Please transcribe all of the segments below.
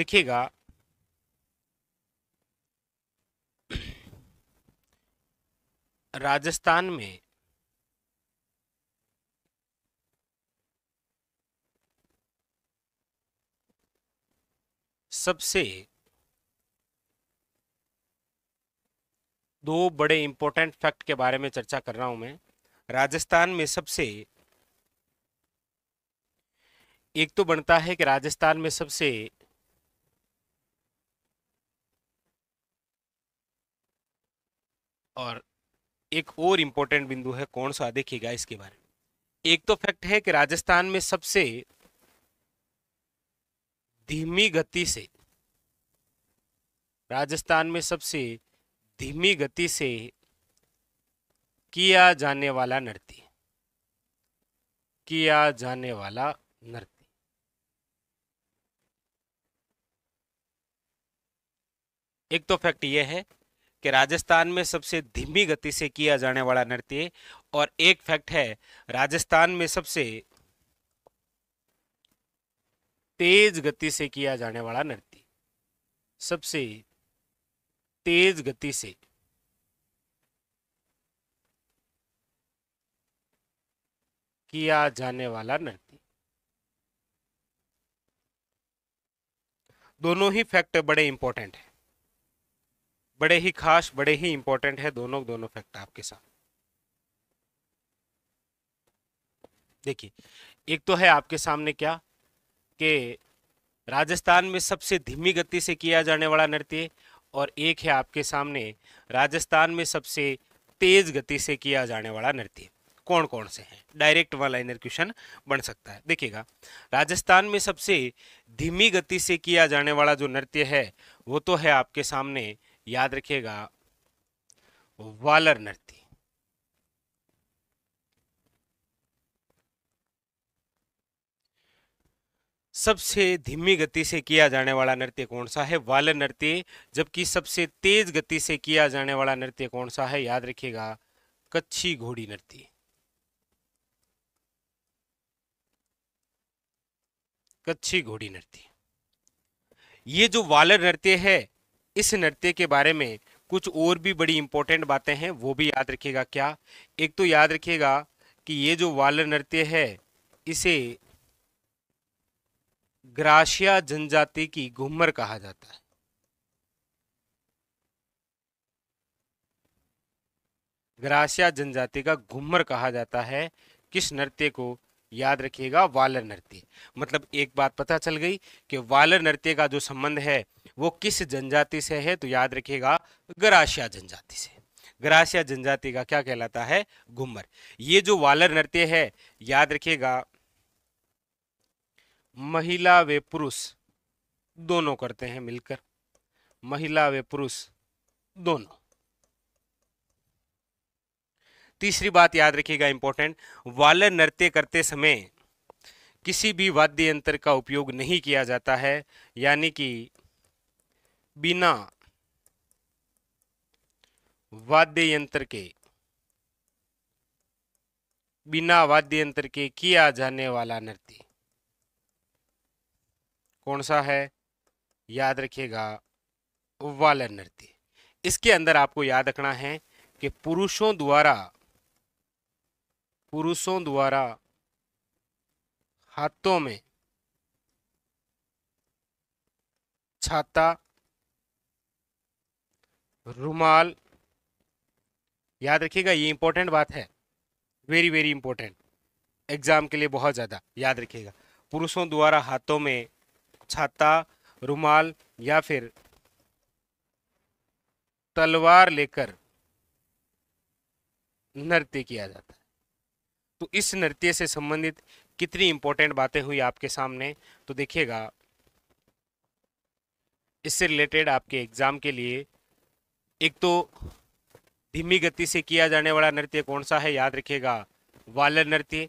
देखिएगा राजस्थान में सबसे दो बड़े इंपॉर्टेंट फैक्ट के बारे में चर्चा कर रहा हूं मैं राजस्थान में सबसे एक तो बनता है कि राजस्थान में सबसे और एक और इम्पोर्टेंट बिंदु है कौन सा देखिएगा इसके बारे में एक तो फैक्ट है कि राजस्थान में सबसे धीमी गति से राजस्थान में सबसे धीमी गति से किया जाने वाला नृत्य किया जाने वाला नृत्य एक तो फैक्ट यह है कि राजस्थान में सबसे धीमी गति से किया जाने वाला नृत्य और एक फैक्ट है राजस्थान में सबसे तेज गति से किया जाने वाला नृत्य सबसे तेज गति से किया जाने वाला नृत्य दोनों ही फैक्ट बड़े इंपॉर्टेंट हैं बड़े ही खास बड़े ही इंपॉर्टेंट है दोनों दोनों फैक्ट आपके साथ देखिए एक तो है आपके सामने क्या कि राजस्थान में सबसे धीमी गति से किया जाने वाला नृत्य और एक है आपके सामने राजस्थान में सबसे तेज गति से किया जाने वाला नृत्य कौन कौन से हैं डायरेक्ट वन लाइनर क्वेश्चन बन सकता है देखिएगा राजस्थान में सबसे धीमी गति से किया जाने वाला जो नृत्य है वो तो है आपके सामने याद रखिएगा वालर नृत्य सबसे धीमी गति से किया जाने वाला नृत्य कौन सा है वालर नृत्य जबकि सबसे तेज गति से किया जाने वाला नृत्य कौन सा है याद रखिएगा कच्छी घोड़ी नृत्य कच्छी घोड़ी नृत्य ये जो वालर नृत्य है इस नृत्य के बारे में कुछ और भी बड़ी इंपॉर्टेंट बातें हैं वो भी याद रखिएगा क्या एक तो याद रखिएगा कि ये जो वालर नृत्य है इसे ग्राशिया जनजाति की घुमर कहा जाता है ग्रासिया जनजाति का घुमर कहा जाता है किस नृत्य को याद रखिएगा वालर नृत्य मतलब एक बात पता चल गई कि वालर नृत्य का जो संबंध है वो किस जनजाति से है तो याद रखिएगा ग्रासिया जनजाति से ग्रासिया जनजाति का क्या कहलाता है घुमर ये जो वालर नृत्य है याद रखिएगा महिला वे पुरुष दोनों करते हैं मिलकर महिला वे पुरुष दोनों तीसरी बात याद रखिएगा इंपॉर्टेंट वालर नृत्य करते समय किसी भी वाद्य यंत्र का उपयोग नहीं किया जाता है यानी कि बिना वाद्य यंत्र के बिना वाद्य यंत्र के किया जाने वाला नृत्य कौन सा है याद रखिएगा वालन नृत्य इसके अंदर आपको याद रखना है कि पुरुषों द्वारा पुरुषों द्वारा हाथों में छाता रुमाल याद रखिएगा ये इंपॉर्टेंट बात है वेरी वेरी इंपॉर्टेंट एग्ज़ाम के लिए बहुत ज़्यादा याद रखिएगा पुरुषों द्वारा हाथों में छाता रुमाल या फिर तलवार लेकर नृत्य किया जाता है तो इस नृत्य से संबंधित कितनी इंपॉर्टेंट बातें हुई आपके सामने तो देखिएगा इससे रिलेटेड आपके एग्ज़ाम के लिए एक तो धीमी गति से किया जाने वाला नृत्य कौन सा है याद रखेगा वालर नृत्य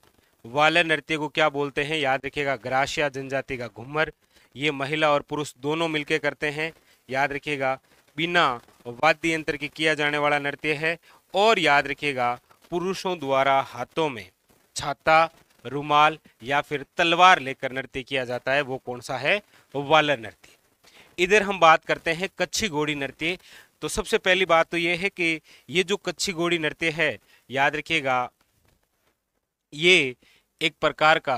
वालर नृत्य को क्या बोलते हैं याद रखिएगा ग्रासिया जनजाति का घूमर ये महिला और पुरुष दोनों मिलकर करते हैं याद रखिएगा बिना वाद्य यंत्र के किया जाने वाला नृत्य है और याद रखिएगा पुरुषों द्वारा हाथों में छाता रुमाल या फिर तलवार लेकर नृत्य किया जाता है वो कौन सा है वालर नृत्य इधर हम बात करते हैं कच्छी घोड़ी नृत्य तो सबसे पहली बात तो ये है कि ये जो कच्ची घोड़ी नृत्य है याद रखिएगा ये एक प्रकार का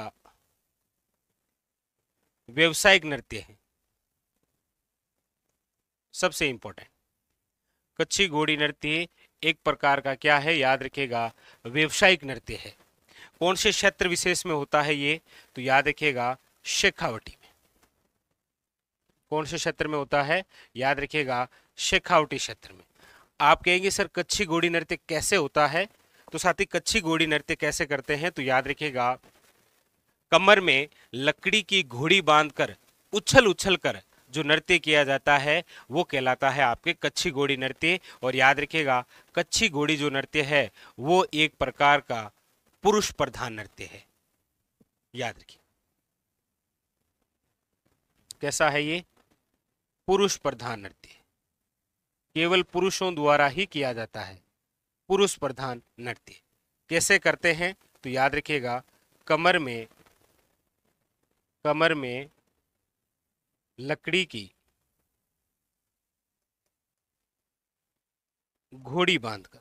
व्यवसायिक नृत्य है सबसे इंपॉर्टेंट कच्ची घोड़ी नृत्य एक प्रकार का क्या है याद रखिएगा व्यवसायिक नृत्य है कौन से क्षेत्र विशेष में होता है ये तो याद रखिएगा शेखावटी में कौन से क्षेत्र में होता है याद रखिएगा शेखावटी क्षेत्र में आप कहेंगे सर कच्छी घोड़ी नृत्य कैसे होता है तो साथ ही कच्छी घोड़ी नृत्य कैसे करते हैं तो याद रखिएगा कमर में लकड़ी की घोड़ी बांधकर उछल उछल कर जो नृत्य किया जाता है वो कहलाता है आपके कच्छी घोड़ी नृत्य और याद रखिएगा कच्छी घोड़ी जो नृत्य है वो एक प्रकार का पुरुष प्रधान नृत्य है याद रखिए कैसा है ये पुरुष प्रधान नृत्य केवल पुरुषों द्वारा ही किया जाता है पुरुष प्रधान नृत्य कैसे करते हैं तो याद रखिएगा कमर में कमर में लकड़ी की घोड़ी बांधकर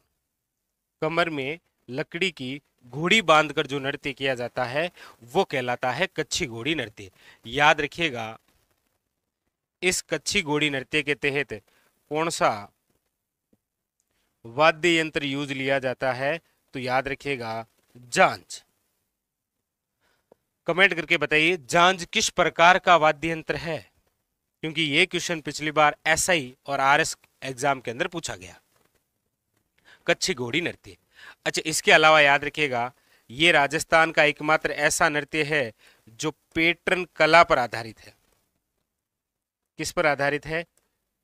कमर में लकड़ी की घोड़ी बांधकर जो नृत्य किया जाता है वो कहलाता है कच्ची घोड़ी नृत्य याद रखिएगा इस कच्ची घोड़ी नृत्य के तहत कौन सा वाद्य यंत्र यूज लिया जाता है तो याद रखिएगा जांच कमेंट करके बताइए जांच किस प्रकार का वाद्य यंत्र है क्योंकि ये क्वेश्चन पिछली बार एसआई और आरएस एग्जाम के अंदर पूछा गया कच्ची घोड़ी नृत्य अच्छा इसके अलावा याद रखिएगा ये राजस्थान का एकमात्र ऐसा नृत्य है जो पेटर्न कला पर आधारित है किस पर आधारित है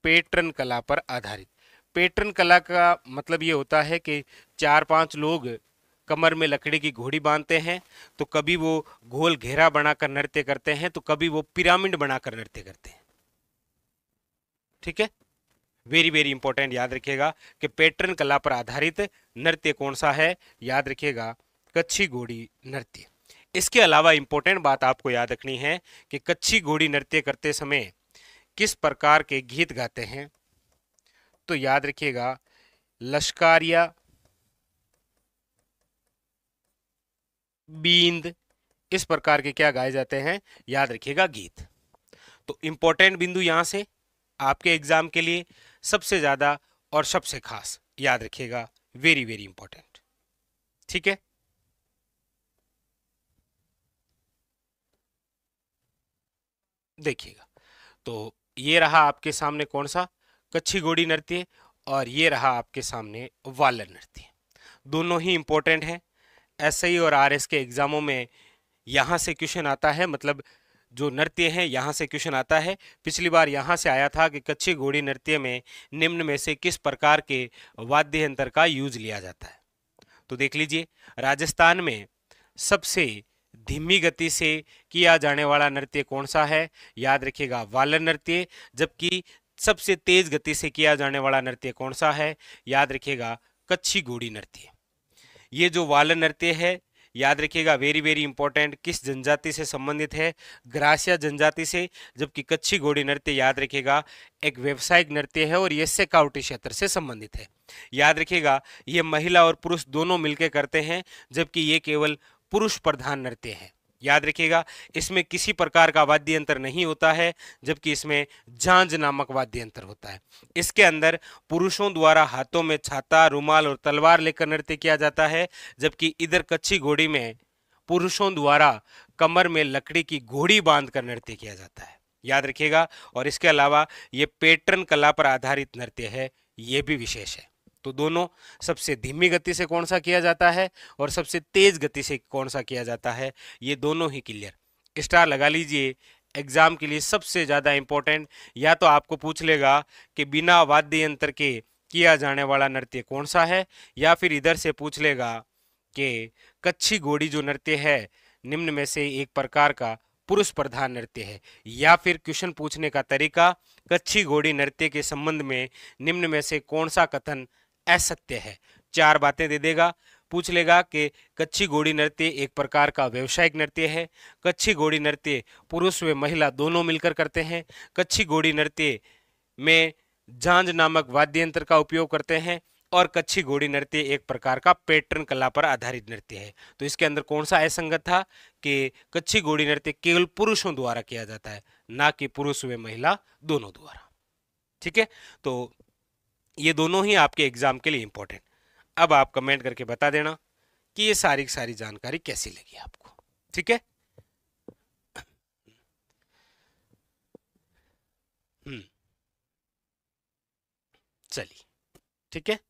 पेटर्न कला पर आधारित पेटर्न कला का मतलब ये होता है कि चार पांच लोग कमर में लकड़ी की घोड़ी बांधते हैं तो कभी वो घोल घेरा बनाकर नृत्य करते हैं तो कभी वो पिरामिड बनाकर नृत्य करते हैं ठीक है वेरी वेरी इंपॉर्टेंट याद रखिएगा कि पेटर्न कला पर आधारित नृत्य कौन सा है याद रखिएगा कच्छी घोड़ी नृत्य इसके अलावा इंपॉर्टेंट बात आपको याद रखनी है कि कच्छी घोड़ी नृत्य करते समय किस प्रकार के गीत गाते हैं तो याद रखिएगा लश्कारिया बींद इस प्रकार के क्या गाए जाते हैं याद रखिएगा गीत तो इंपॉर्टेंट बिंदु यहां से आपके एग्जाम के लिए सबसे ज़्यादा और सबसे खास याद रखिएगा वेरी वेरी इंपॉर्टेंट ठीक है देखिएगा तो ये रहा आपके सामने कौन सा कच्छी घोड़ी नृत्य और ये रहा आपके सामने वालर नृत्य दोनों ही इम्पोर्टेंट हैं एस और आर के एग्ज़ामों में यहाँ से क्वेश्चन आता है मतलब जो नृत्य हैं यहाँ से क्वेश्चन आता है पिछली बार यहाँ से आया था कि कच्ची घोड़ी नृत्य में निम्न में से किस प्रकार के वाद्य यंत्र का यूज लिया जाता है तो देख लीजिए राजस्थान में सबसे धीमी गति से किया जाने वाला नृत्य कौन सा है याद रखिएगा वालन नृत्य जबकि सबसे तेज गति से किया जाने वाला नृत्य कौन सा है याद रखिएगा कच्छी घोड़ी नृत्य ये जो वाल नृत्य है याद रखिएगा वेरी वेरी इंपॉर्टेंट किस जनजाति से संबंधित है ग्रासिया जनजाति से जबकि कच्छी घोड़ी नृत्य याद रखिएगा एक व्यावसायिक नृत्य है और ये सेकाउटी क्षेत्र से संबंधित है याद रखिएगा ये महिला और पुरुष दोनों मिलकर करते हैं जबकि ये केवल पुरुष प्रधान नृत्य है याद रखिएगा इसमें किसी प्रकार का वाद्य यंत्र नहीं होता है जबकि इसमें झांझ नामक वाद्य यंत्र होता है इसके अंदर पुरुषों द्वारा हाथों में छाता रुमाल और तलवार लेकर नृत्य किया जाता है जबकि इधर कच्ची घोड़ी में पुरुषों द्वारा कमर में लकड़ी की घोड़ी बांधकर नृत्य किया जाता है याद रखिएगा और इसके अलावा ये पेटर्न कला पर आधारित नृत्य है ये भी विशेष है तो दोनों सबसे धीमी गति से कौन सा किया जाता है और सबसे तेज गति से कौन सा किया जाता है ये दोनों ही क्लियर स्टार लगा लीजिए एग्जाम के लिए सबसे ज़्यादा इंपॉर्टेंट या तो आपको पूछ लेगा कि बिना वाद्य यंत्र के किया जाने वाला नृत्य कौन सा है या फिर इधर से पूछ लेगा कि कच्छी घोड़ी जो नृत्य है निम्न में से एक प्रकार का पुरुष प्रधान नृत्य है या फिर क्वेश्चन पूछने का तरीका कच्छी घोड़ी नृत्य के संबंध में निम्न में से कौन सा कथन असत्य है चार बातें दे देगा पूछ लेगा कि कच्ची घोड़ी नृत्य एक प्रकार का व्यवसायिक नृत्य है कच्ची घोड़ी नृत्य पुरुष व महिला दोनों मिलकर करते हैं कच्ची घोड़ी नृत्य में झांझ नामक वाद्य यंत्र का उपयोग करते हैं और कच्छी घोड़ी नृत्य एक प्रकार का पैटर्न कला पर आधारित नृत्य है तो इसके अंदर कौन सा असंगत था कि कच्छी घोड़ी नृत्य केवल पुरुषों द्वारा किया जाता है ना कि पुरुष व महिला दोनों द्वारा ठीक है तो ये दोनों ही आपके एग्ज़ाम के लिए इंपॉर्टेंट अब आप कमेंट करके बता देना कि ये सारी सारी जानकारी कैसी लगी आपको ठीक है हम्म। चलिए ठीक है